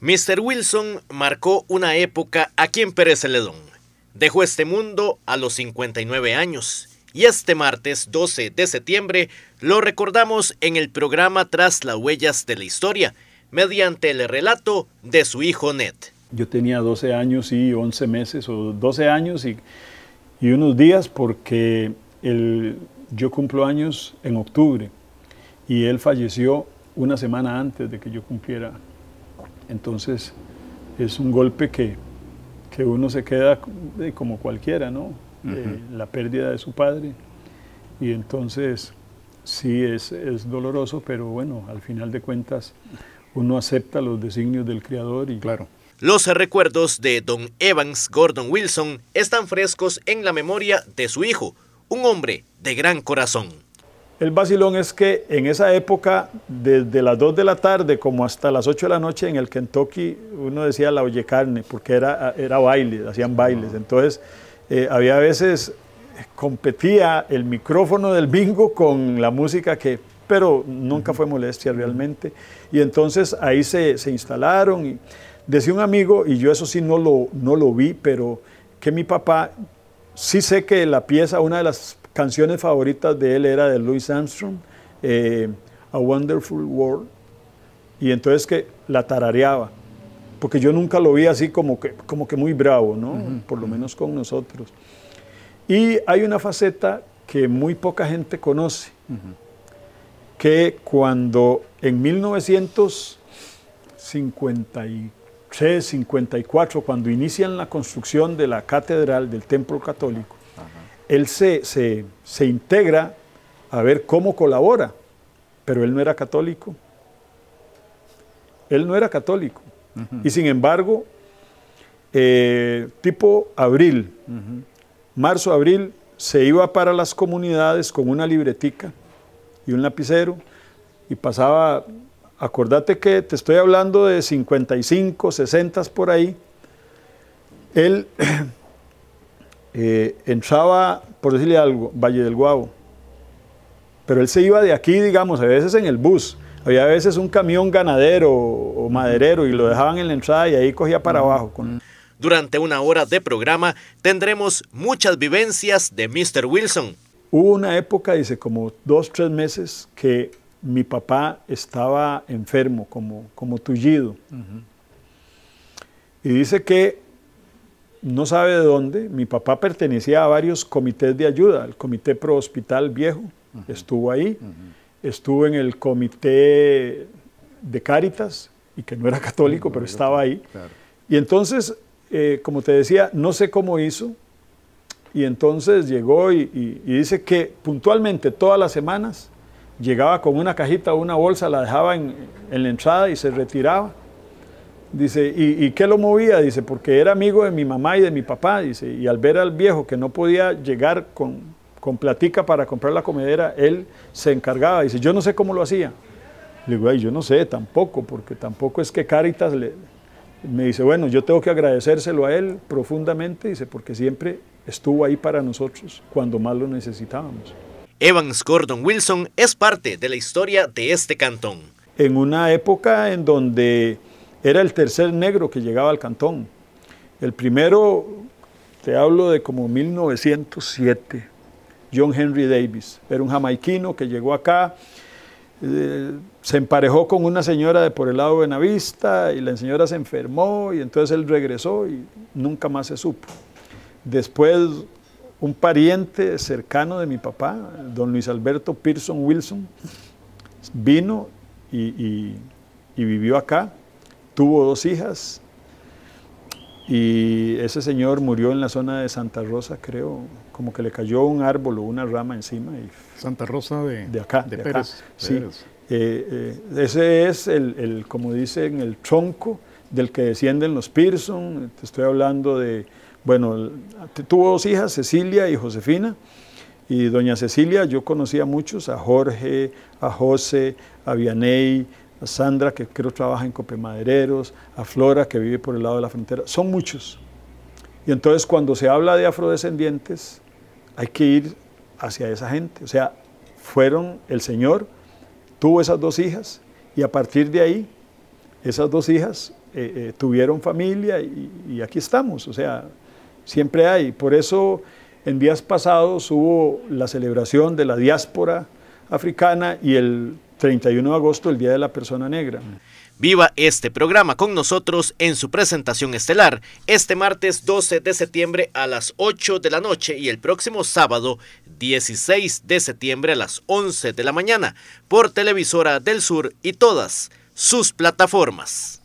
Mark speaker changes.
Speaker 1: Mr. Wilson marcó una época aquí en Pérez Celedón. Dejó este mundo a los 59 años y este martes 12 de septiembre lo recordamos en el programa Tras las huellas de la historia, mediante el relato de su hijo Ned.
Speaker 2: Yo tenía 12 años y 11 meses, o 12 años y, unos días, porque el, yo cumplo años en octubre y él falleció una semana antes de que yo cumpliera entonces es un golpe que, uno se queda como cualquiera, ¿no? Eh, la pérdida de su padre. Y entonces sí es, es, doloroso, pero bueno, al final de cuentas uno acepta los designios del Creador y claro.
Speaker 1: Los recuerdos de Don Evans Gordon Wilson están frescos en la memoria de su hijo, un hombre de gran corazón. El vacilón
Speaker 2: es que en esa época, desde las 2 de la tarde como hasta las 8 de la noche en el Kentucky, uno decía la oye carne, porque era, era baile, hacían bailes. Entonces, eh, había veces competía el micrófono del bingo con la música que, pero nunca fue molestia realmente. Y entonces ahí se, instalaron. decía un amigo, y yo eso sí no lo, no lo vi, pero que mi papá, sí sé que la pieza, una de las canciones favoritas de él era de Louis Armstrong, eh, A Wonderful World, y entonces que la tarareaba, porque yo nunca lo vi así como que, como que muy bravo, ¿no? Por lo menos con nosotros. Y hay una faceta que muy poca gente conoce, que cuando en 1953, 54, cuando inician la construcción de la catedral del templo católico, él se, integra a ver cómo colabora, pero él no era católico. Él no era católico. Y sin embargo, eh, tipo abril, marzo, abril, se iba para las comunidades con una libretica y un lapicero y pasaba, acordate que te estoy hablando de 55, 60 por ahí, él Eh, entraba, por decirle algo, Valle del Guavo. Pero él se iba de aquí, digamos, a veces en el bus. Había a veces un camión ganadero o maderero y lo dejaban en la entrada y ahí cogía para abajo.
Speaker 1: Durante una hora de programa tendremos muchas vivencias de Mr. Wilson.
Speaker 2: Hubo una época, dice, como dos, tres meses, que mi papá estaba enfermo, como, como tullido. Y dice que no sabe de dónde, mi papá pertenecía a varios comités de ayuda, el comité pro hospital viejo, estuvo ahí, estuvo en el comité de Cáritas, y que no era católico, pero estaba ahí. Y entonces, eh, como te decía, no sé cómo hizo, y entonces llegó y, dice que puntualmente todas las semanas llegaba con una cajita o una bolsa, la dejaba en, en la entrada y se retiraba Dice, ¿y, qué lo movía? Dice, porque era amigo de mi mamá y de mi papá, dice, y al ver al viejo que no podía llegar con, con platica para comprar la comedera, él se encargaba, dice, yo no sé cómo lo hacía. Le digo, Ay, yo no sé tampoco, porque tampoco es que Caritas le, me dice, bueno, yo tengo que agradecérselo a él profundamente, dice, porque siempre estuvo ahí para nosotros cuando más lo necesitábamos.
Speaker 1: Evans Gordon Wilson es parte de la historia de este cantón.
Speaker 2: En una época en donde era el tercer negro que llegaba al cantón. El primero, te hablo de como 1907, John Henry Davis, era un jamaiquino que llegó acá, eh, se emparejó con una señora de por el lado de Benavista y la señora se enfermó y entonces él regresó y nunca más se supo. Después un pariente cercano de mi papá, don Luis Alberto Pearson Wilson, vino y vivió acá tuvo dos hijas y ese señor murió en la zona de Santa Rosa, creo, como que le cayó un árbol o una rama encima. Y, Santa Rosa de, de acá, de, Sí. Eh, eh, ese es el, el, como dicen, el tronco del que descienden los Pearson. Te estoy hablando de, bueno, tuvo dos hijas, Cecilia y Josefina. Y doña Cecilia, yo conocía a muchos, a Jorge, a José, a Vianey, a Sandra, que creo trabaja en Copemadereros, a Flora, que vive por el lado de la frontera, son muchos. Y entonces cuando se habla de afrodescendientes, hay que ir hacia esa gente. O sea, fueron el Señor, tuvo esas dos hijas y a partir de ahí, esas dos hijas eh, eh, tuvieron familia y aquí estamos. O sea, siempre hay. Por eso en días pasados hubo la celebración de la diáspora africana y el 31 de agosto, el Día de la Persona Negra.
Speaker 1: Viva este programa con nosotros en su presentación estelar este martes 12 de septiembre a las 8 de la noche y el próximo sábado 16 de septiembre a las 11 de la mañana por Televisora del Sur y todas sus plataformas.